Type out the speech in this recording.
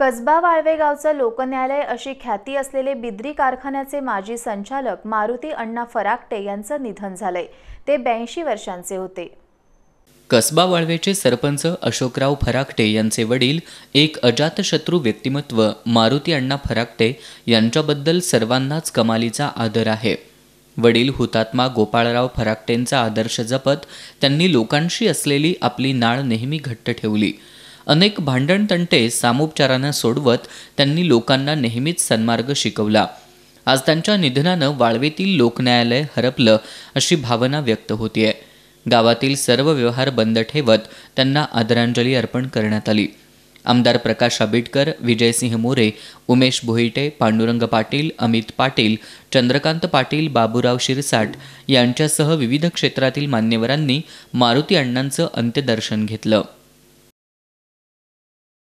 कसबा वाळवे गावचं लोकन्यायालय अशी ख्याती असलेले बिद्री कारखान्याचे माजी संचालक मारुती अण्णा फराकटे यांचं निधन झालंय ते ब्याऐंशी वर्षांचे होते कसबा वाळवेचे सरपंच अशोकराव फराकटे यांचे वडील एक अजातशत्रू व्यक्तिमत्व मारुती अण्णा फराकटे यांच्याबद्दल सर्वांनाच कमालीचा आदर आहे वडील हुतात्मा गोपाळराव फराकटेंचा आदर्श जपत त्यांनी लोकांशी असलेली आपली नाळ नेहमी घट्ट ठेवली अनेक भांडणतंटे सामोपचारानं सोडवत त्यांनी लोकांना नेहमीच सन्मार्ग शिकवला आज त्यांच्या निधनानं वाळवेतील लोकन्यायालय हरपलं अशी भावना व्यक्त होतीये गावातील सर्व व्यवहार बंद ठेवत त्यांना आदरांजली अर्पण करण्यात आली आमदार प्रकाश आंबेडकर विजयसिंह मोरे उमेश भोईटे पांडुरंग पाटील अमित पाटील चंद्रकांत पाटील बाबूराव शिरसाट यांच्यासह विविध क्षेत्रातील मान्यवरांनी मारुती अण्णांचं अंत्यदर्शन घेतलं